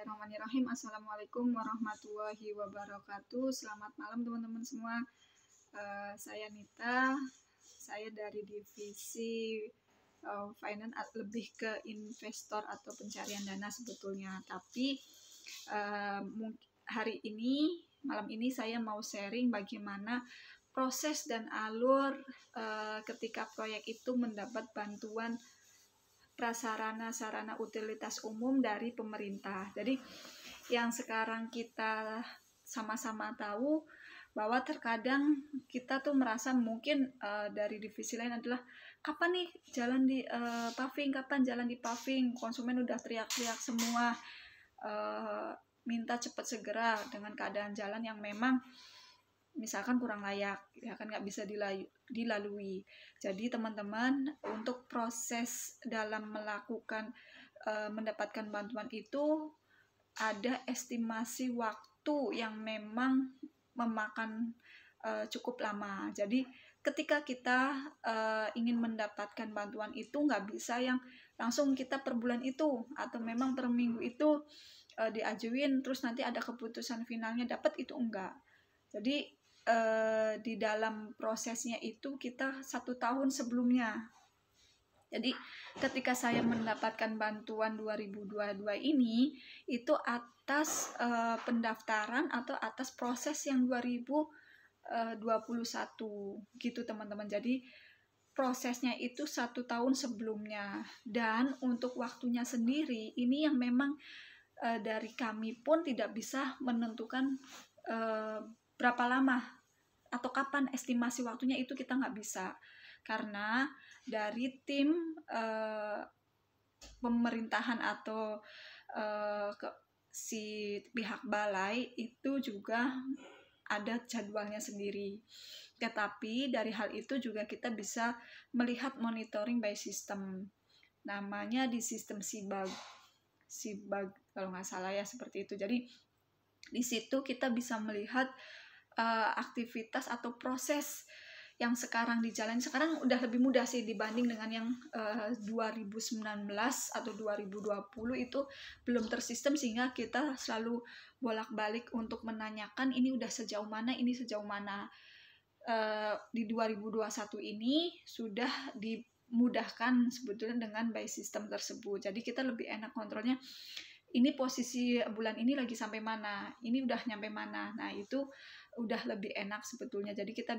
Bismillahirrahmanirrahim. Assalamualaikum warahmatullahi wabarakatuh. Selamat malam teman-teman semua. Uh, saya Nita. Saya dari divisi uh, finance lebih ke investor atau pencarian dana sebetulnya. Tapi uh, hari ini malam ini saya mau sharing bagaimana proses dan alur uh, ketika proyek itu mendapat bantuan prasarana-sarana utilitas umum dari pemerintah. Jadi yang sekarang kita sama-sama tahu bahwa terkadang kita tuh merasa mungkin uh, dari divisi lain adalah kapan nih jalan di uh, paving, kapan jalan di paving, konsumen udah teriak-teriak semua uh, minta cepat segera dengan keadaan jalan yang memang misalkan kurang layak gitu ya kan nggak bisa dilayu, dilalui jadi teman-teman untuk proses dalam melakukan e, mendapatkan bantuan itu ada estimasi waktu yang memang memakan e, cukup lama jadi ketika kita e, ingin mendapatkan bantuan itu nggak bisa yang langsung kita per bulan itu atau memang per minggu itu e, diajuin terus nanti ada keputusan finalnya dapat itu enggak jadi Eh, di dalam prosesnya itu kita satu tahun sebelumnya. Jadi ketika saya mendapatkan bantuan 2022 ini itu atas eh, pendaftaran atau atas proses yang 2021 eh, gitu teman-teman. Jadi prosesnya itu satu tahun sebelumnya dan untuk waktunya sendiri ini yang memang e, dari kami pun tidak bisa menentukan e, berapa lama atau kapan estimasi waktunya itu kita nggak bisa karena dari tim uh, pemerintahan atau uh, ke, si pihak balai itu juga ada jadwalnya sendiri. Tetapi dari hal itu juga kita bisa melihat monitoring by system. Namanya di sistem SIBAG. SIBAG kalau nggak salah ya seperti itu. Jadi di situ kita bisa melihat uh, aktivitas atau proses yang sekarang dijalani sekarang udah lebih mudah sih dibanding dengan yang uh, eh, 2019 atau 2020 itu belum tersistem sehingga kita selalu bolak-balik untuk menanyakan ini udah sejauh mana ini sejauh mana uh, di 2021 ini sudah dimudahkan sebetulnya dengan by system tersebut jadi kita lebih enak kontrolnya ini posisi bulan ini lagi sampai mana, ini udah nyampe mana. Nah, itu udah lebih enak sebetulnya. Jadi kita